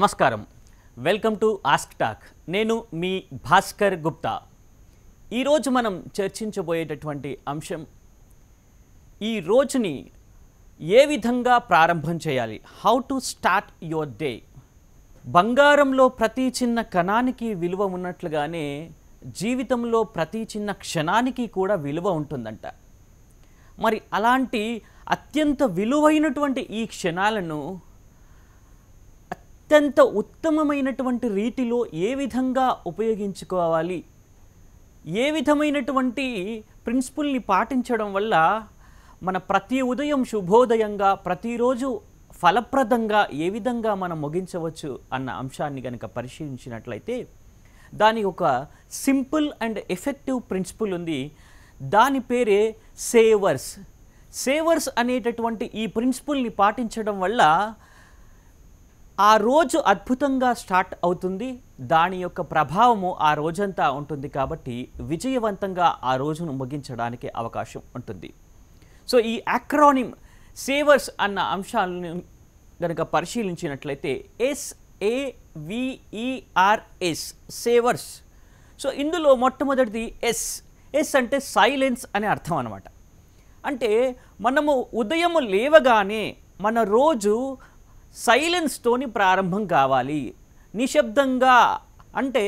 నమస్కారం welcome to ask talk నేను మీ భాస్కర్ గుప్తా ఈరోజు మనం చర్చించబోయేటటువంటి అంశం ఈ రోజుని ఏ విధంగా ప్రారంభం చేయాలి how to start your day బంగారంలో ప్రతి చిన్న కణానికి విలువ ఉన్నట్లుగానే జీవితంలో ప్రతి చిన్న క్షణానికి కూడా విలువ ఉంటుందంట మరి అలాంటి అత్యంత విలువైనటువంటి ఈ క్షణాలను అత్యంత ఉత్తమమైనటువంటి రీతిలో ఏ విధంగా ఉపయోగించుకోవాలి ఏ విధమైనటువంటి ప్రిన్సిపుల్ని పాటించడం వల్ల మన ప్రతి ఉదయం శుభోదయంగా ప్రతిరోజు ఫలప్రదంగా ఏ విధంగా మనం ముగించవచ్చు అన్న అంశాన్ని కనుక పరిశీలించినట్లయితే దానికి ఒక సింపుల్ అండ్ ఎఫెక్టివ్ ప్రిన్సిపుల్ ఉంది దాని పేరే సేవర్స్ సేవర్స్ అనేటటువంటి ఈ ప్రిన్సిపుల్ని పాటించడం వల్ల ఆ రోజు అద్భుతంగా స్టార్ట్ అవుతుంది దాని యొక్క ప్రభావము ఆ రోజంతా ఉంటుంది కాబట్టి విజయవంతంగా ఆ రోజును ముగించడానికి అవకాశం ఉంటుంది సో ఈ అక్రానిమ్ సేవర్స్ అన్న అంశాలను గనక పరిశీలించినట్లయితే ఎస్ఏవిఈఆర్ఎస్ సేవర్స్ e సో ఇందులో మొట్టమొదటిది ఎస్ ఎస్ అంటే సైలెన్స్ అనే అర్థం అనమాట అంటే మనము ఉదయం లేవగానే మన రోజు సైలెన్స్తోని ప్రారంభం కావాలి నిశ్శబ్దంగా అంటే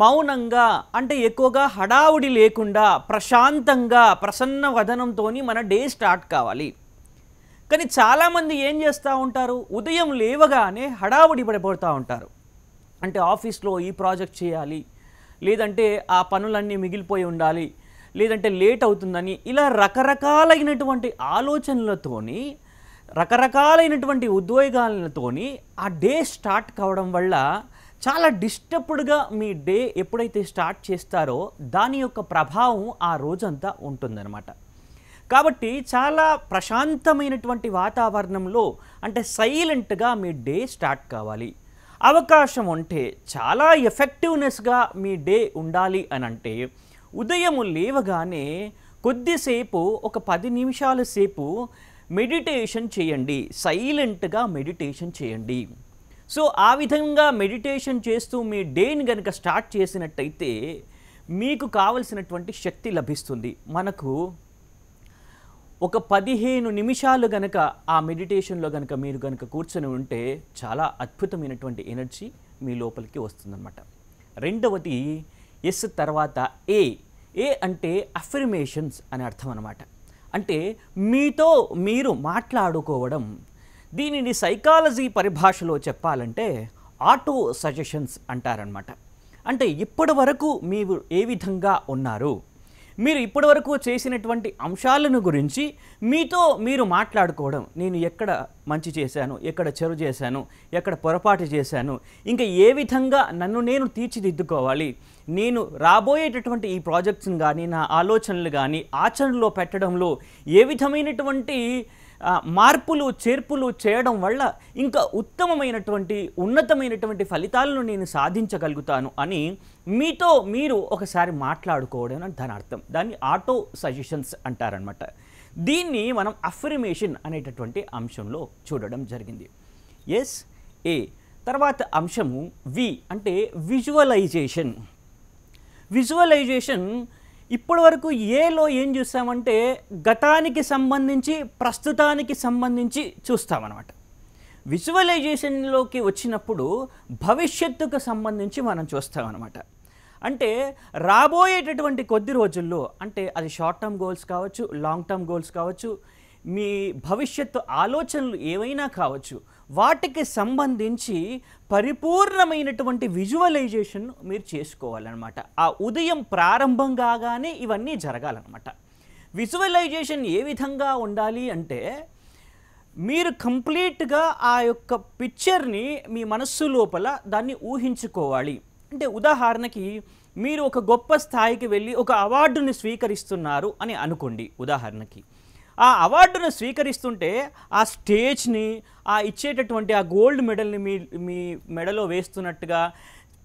మౌనంగా అంటే ఎక్కువగా హడావుడి లేకుండా ప్రశాంతంగా ప్రసన్న వదనంతో మన డే స్టార్ట్ కావాలి కానీ చాలామంది ఏం చేస్తూ ఉంటారు ఉదయం లేవగానే హడావుడి పడిపోతూ ఉంటారు అంటే ఆఫీస్లో ఈ ప్రాజెక్ట్ చేయాలి లేదంటే ఆ పనులన్నీ మిగిలిపోయి ఉండాలి లేదంటే లేట్ అవుతుందని ఇలా రకరకాలైనటువంటి ఆలోచనలతోని రకరకాలైనటువంటి ఉద్వేగాలతోని ఆ డే స్టార్ట్ కావడం వల్ల చాలా డిస్టర్బ్డ్గా మీ డే ఎప్పుడైతే స్టార్ట్ చేస్తారో దాని యొక్క ప్రభావం ఆ రోజంతా ఉంటుందన్నమాట కాబట్టి చాలా ప్రశాంతమైనటువంటి వాతావరణంలో అంటే సైలెంట్గా మీ డే స్టార్ట్ కావాలి అవకాశం ఉంటే చాలా ఎఫెక్టివ్నెస్గా మీ డే ఉండాలి అని అంటే ఉదయం లేవగానే కొద్దిసేపు ఒక పది నిమిషాల సేపు మెడిటేషన్ చేయండి సైలెంట్గా మెడిటేషన్ చేయండి సో ఆ విధంగా మెడిటేషన్ చేస్తూ మీ డేని కనుక స్టార్ట్ చేసినట్టయితే మీకు కావలసినటువంటి శక్తి లభిస్తుంది మనకు ఒక పదిహేను నిమిషాలు గనక ఆ మెడిటేషన్లో గనక మీరు గనక కూర్చొని ఉంటే చాలా అద్భుతమైనటువంటి ఎనర్జీ మీ లోపలికి వస్తుందన్నమాట రెండవది ఎస్ తర్వాత ఏ ఏ అంటే అఫర్మేషన్స్ అని అర్థం అనమాట అంటే మీతో మీరు మాట్లాడుకోవడం దీనిని సైకాలజీ పరిభాషలో చెప్పాలంటే ఆటో సజెషన్స్ అంటారనమాట అంటే ఇప్పటి వరకు మీరు ఏ విధంగా ఉన్నారు మీరు ఇప్పటివరకు చేసినటువంటి అంశాలను గురించి మీతో మీరు మాట్లాడుకోవడం నేను ఎక్కడ మంచి చేశాను ఎక్కడ చెరు చేశాను ఎక్కడ పొరపాటు చేశాను ఇంకా ఏ విధంగా నన్ను నేను తీర్చిదిద్దుకోవాలి నేను రాబోయేటటువంటి ఈ ప్రాజెక్ట్స్ని కానీ నా ఆలోచనలు కానీ ఆచరణలో పెట్టడంలో ఏ విధమైనటువంటి మార్పులు చేర్పులు చేయడం వల్ల ఇంకా ఉత్తమమైనటువంటి ఉన్నతమైనటువంటి ఫలితాలను నేను సాధించగలుగుతాను అని మీతో మీరు ఒకసారి మాట్లాడుకోవడం అని దాని అర్థం దాన్ని ఆటో సజెషన్స్ అంటారనమాట దీన్ని మనం అఫ్రిమేషన్ అనేటటువంటి అంశంలో చూడడం జరిగింది ఎస్ ఏ తర్వాత అంశము వి అంటే విజువలైజేషన్ విజువలైజేషన్ ఇప్పటి వరకు ఏలో ఏం చూస్తామంటే గతానికి సంబంధించి ప్రస్తుతానికి సంబంధించి చూస్తామన్నమాట విజువలైజేషన్లోకి వచ్చినప్పుడు భవిష్యత్తుకు సంబంధించి మనం చూస్తామన్నమాట అంటే రాబోయేటటువంటి కొద్ది రోజుల్లో అంటే అది షార్ట్ టర్మ్ గోల్స్ కావచ్చు లాంగ్ టర్మ్ గోల్స్ కావచ్చు మీ భవిష్యత్తు ఆలోచనలు ఏవైనా కావచ్చు వాటికి సంబంధించి పరిపూర్ణమైనటువంటి విజువలైజేషన్ మీరు చేసుకోవాలన్నమాట ఆ ఉదయం ప్రారంభం కాగానే ఇవన్నీ జరగాలన్నమాట విజువలైజేషన్ ఏ విధంగా ఉండాలి అంటే మీరు కంప్లీట్గా ఆ యొక్క పిక్చర్ని మీ మనస్సు లోపల దాన్ని ఊహించుకోవాలి అంటే ఉదాహరణకి మీరు ఒక గొప్ప స్థాయికి వెళ్ళి ఒక అవార్డుని స్వీకరిస్తున్నారు అని అనుకోండి ఉదాహరణకి ఆ అవార్డును స్వీకరిస్తుంటే ఆ స్టేజ్ని ఆ ఇచ్చేటటువంటి ఆ గోల్డ్ మెడల్ని మీ మీ మెడలో వేస్తున్నట్టుగా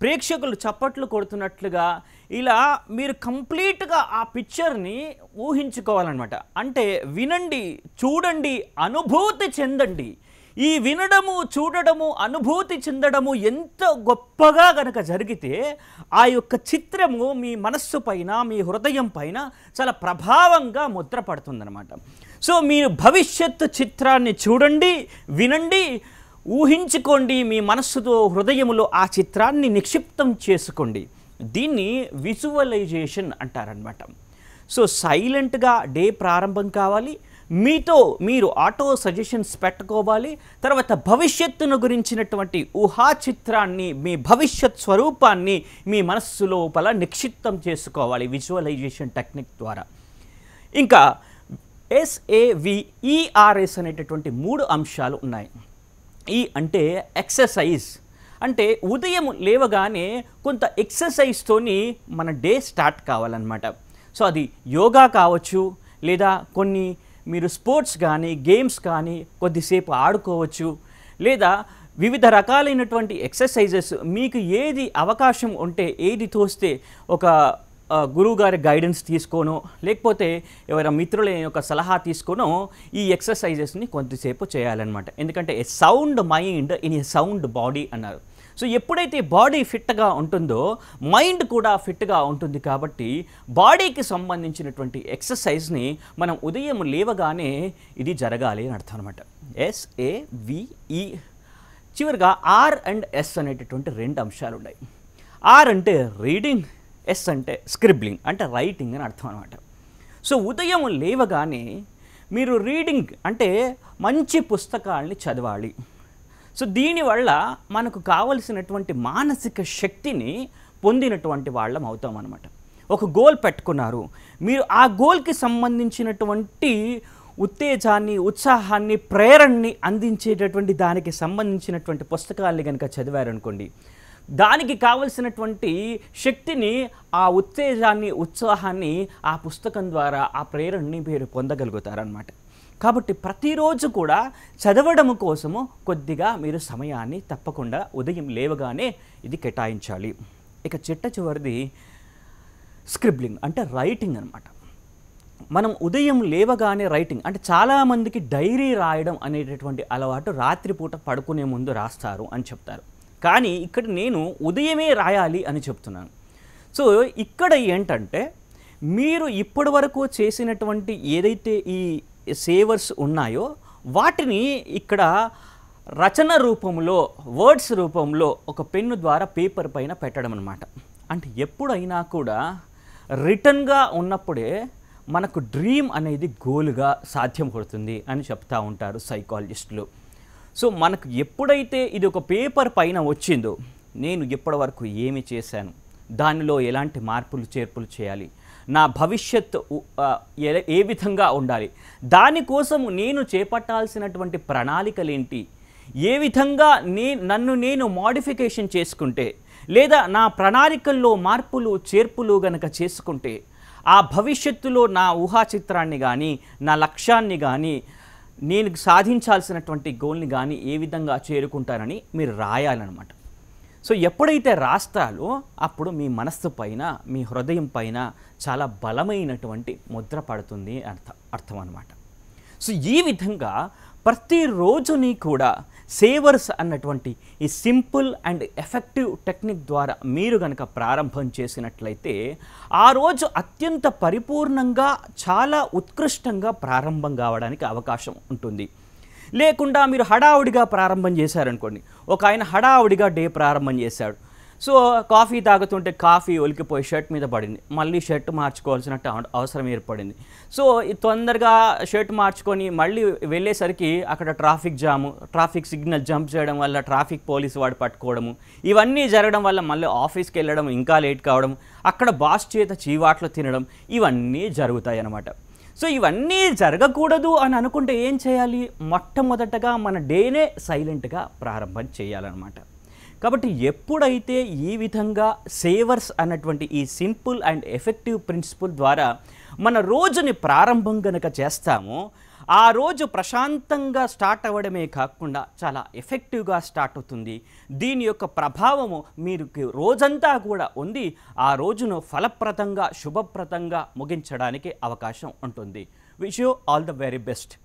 ప్రేక్షకులు చప్పట్లు కొడుతున్నట్లుగా ఇలా మీరు కంప్లీట్గా ఆ పిక్చర్ని ఊహించుకోవాలన్నమాట అంటే వినండి చూడండి అనుభూతి చెందండి ఈ వినడము చూడడము అనుభూతి చెందడము ఎంత గొప్పగా గనక జరిగితే ఆ యొక్క చిత్రము మీ మనస్సు పైన మీ హృదయం పైన చాలా ప్రభావంగా ముద్రపడుతుందనమాట సో మీరు భవిష్యత్తు చిత్రాన్ని చూడండి వినండి ఊహించుకోండి మీ మనస్సుతో హృదయములో ఆ చిత్రాన్ని నిక్షిప్తం చేసుకోండి దీన్ని విజువలైజేషన్ అంటారనమాట సో సైలెంట్గా డే ప్రారంభం కావాలి మీతో మీరు ఆటో సజెషన్స్ పెట్టుకోవాలి తర్వాత భవిష్యత్తును గురించినటువంటి ఊహా చిత్రాన్ని మీ భవిష్యత్ స్వరూపాన్ని మీ మనస్సు లోపల నిక్షిప్తం చేసుకోవాలి విజువలైజేషన్ టెక్నిక్ ద్వారా ఇంకా ఎస్ఏవిఈఆర్ఎస్ e అనేటటువంటి మూడు అంశాలు ఉన్నాయి ఈ అంటే ఎక్సర్సైజ్ అంటే ఉదయం లేవగానే కొంత ఎక్సర్సైజ్తోని మన డే స్టార్ట్ కావాలన్నమాట సో అది యోగా కావచ్చు లేదా కొన్ని మీరు స్పోర్ట్స్ కానీ గేమ్స్ కానీ కొద్దిసేపు ఆడుకోవచ్చు లేదా వివిధ రకాలైనటువంటి ఎక్సర్సైజెస్ మీకు ఏది అవకాశం ఉంటే ఏది తోస్తే ఒక గురువుగారి గైడెన్స్ తీసుకోను లేకపోతే ఎవరైనా మిత్రుల యొక్క సలహా తీసుకోనో ఈ ఎక్సర్సైజెస్ని కొద్దిసేపు చేయాలన్నమాట ఎందుకంటే a sound mind in a sound body అన్నారు సో ఎప్పుడైతే బాడీ ఫిట్గా ఉంటుందో మైండ్ కూడా ఫిట్గా ఉంటుంది కాబట్టి బాడీకి సంబంధించినటువంటి ఎక్సర్సైజ్ని మనం ఉదయం లేవగానే ఇది జరగాలి అని అర్థం అనమాట ఎస్ఏవిఈ e. చివరిగా ఆర్ అండ్ ఎస్ అనేటటువంటి రెండు అంశాలు ఉన్నాయి ఆర్ అంటే రీడింగ్ ఎస్ అంటే స్క్రిబ్లింగ్ అంటే రైటింగ్ అని అర్థం అనమాట సో ఉదయం లేవగానే మీరు రీడింగ్ అంటే మంచి పుస్తకాలని చదవాలి సో దీనివల్ల మనకు కావలసినటువంటి మానసిక శక్తిని పొందినటువంటి వాళ్ళం అవుతాం అనమాట ఒక గోల్ పెట్టుకున్నారు మీరు ఆ గోల్కి సంబంధించినటువంటి ఉత్తేజాన్ని ఉత్సాహాన్ని ప్రేరణని అందించేటటువంటి దానికి సంబంధించినటువంటి పుస్తకాల్ని కనుక చదివారనుకోండి దానికి కావలసినటువంటి శక్తిని ఆ ఉత్తేజాన్ని ఉత్సాహాన్ని ఆ పుస్తకం ద్వారా ఆ ప్రేరణని మీరు పొందగలుగుతారనమాట కాబట్టి ప్రతిరోజు కూడా చదవడం కోసము కొద్దిగా మీరు సమయాన్ని తప్పకుండా ఉదయం లేవగానే ఇది కేటాయించాలి ఇక చిట్ట చివరిది స్క్రిబ్లింగ్ అంటే రైటింగ్ అనమాట మనం ఉదయం లేవగానే రైటింగ్ అంటే చాలామందికి డైరీ రాయడం అనేటటువంటి అలవాటు రాత్రిపూట పడుకునే ముందు రాస్తారు అని చెప్తారు కానీ ఇక్కడ నేను ఉదయమే రాయాలి అని చెప్తున్నాను సో ఇక్కడ ఏంటంటే మీరు ఇప్పటి వరకు చేసినటువంటి ఏదైతే ఈ సేవర్స్ ఉన్నాయో వాటిని ఇక్కడ రచన రూపంలో వర్డ్స్ రూపంలో ఒక పెన్ను ద్వారా పేపర్ పైన పెట్టడం అనమాట అంటే ఎప్పుడైనా కూడా రిటర్న్గా ఉన్నప్పుడే మనకు డ్రీమ్ అనేది గోలుగా సాధ్యం పడుతుంది అని చెప్తా ఉంటారు సైకాలజిస్టులు సో మనకు ఎప్పుడైతే ఇది ఒక పేపర్ పైన వచ్చిందో నేను ఇప్పటి వరకు ఏమి చేశాను దానిలో ఎలాంటి మార్పులు చేర్పులు చేయాలి నా భవిష్యత్ ఏ విధంగా ఉండాలి దానికోసం నేను చేపట్టాల్సినటువంటి ప్రణాళికలేంటి ఏ విధంగా నే నన్ను నేను మాడిఫికేషన్ చేసుకుంటే లేదా నా ప్రణాళికల్లో మార్పులు చేర్పులు గనక చేసుకుంటే ఆ భవిష్యత్తులో నా ఊహాచిత్రాన్ని కానీ నా లక్ష్యాన్ని కానీ నేను సాధించాల్సినటువంటి గోల్ని కానీ ఏ విధంగా చేరుకుంటానని మీరు రాయాలన్నమాట సో ఎప్పుడైతే రాస్తాలో అప్పుడు మీ మనస్సు పైన మీ హృదయం పైన చాలా బలమైనటువంటి ముద్ర పడుతుంది అర్థ అర్థం అనమాట సో ఈ విధంగా ప్రతిరోజు నీ కూడా సేవర్స్ అన్నటువంటి ఈ సింపుల్ అండ్ ఎఫెక్టివ్ టెక్నిక్ ద్వారా మీరు కనుక ప్రారంభం చేసినట్లయితే ఆ రోజు అత్యంత పరిపూర్ణంగా చాలా ఉత్కృష్టంగా ప్రారంభం కావడానికి అవకాశం ఉంటుంది లేకుండా మీరు హడావుడిగా ప్రారంభం చేశారనుకోండి ఒక ఆయన హడావుడిగా డే ప్రారంభం చేశాడు సో కాఫీ తాగుతుంటే కాఫీ ఒలికిపోయి షర్ట్ మీద పడింది మళ్ళీ షర్ట్ మార్చుకోవాల్సిన అవసరం ఏర్పడింది సో తొందరగా షర్ట్ మార్చుకొని మళ్ళీ వెళ్ళేసరికి అక్కడ traffic jam traffic signal jump చేయడం వల్ల ట్రాఫిక్ పోలీసు వాడు పట్టుకోవడము ఇవన్నీ జరగడం వల్ల మళ్ళీ ఆఫీస్కి వెళ్ళడం ఇంకా లేట్ కావడం అక్కడ బాస్ చేత చీవాట్లు తినడం ఇవన్నీ జరుగుతాయి అన్నమాట సో ఇవన్నీ జరగకూడదు అని అనుకుంటే ఏం చేయాలి మొట్టమొదటగా మన డేనే సైలెంట్గా ప్రారంభం చేయాలన్నమాట కాబట్టి ఎప్పుడైతే ఈ విధంగా సేవర్స్ అన్నటువంటి ఈ సింపుల్ అండ్ ఎఫెక్టివ్ ప్రిన్సిపల్ ద్వారా మన రోజుని ప్రారంభం కనుక చేస్తామో ఆ రోజు ప్రశాంతంగా స్టార్ట్ అవ్వడమే కాకుండా చాలా ఎఫెక్టివ్గా స్టార్ట్ అవుతుంది దీని యొక్క ప్రభావము మీరు రోజంతా కూడా ఉంది ఆ రోజును ఫలప్రదంగా శుభప్రదంగా ముగించడానికి అవకాశం ఉంటుంది wish you all the very best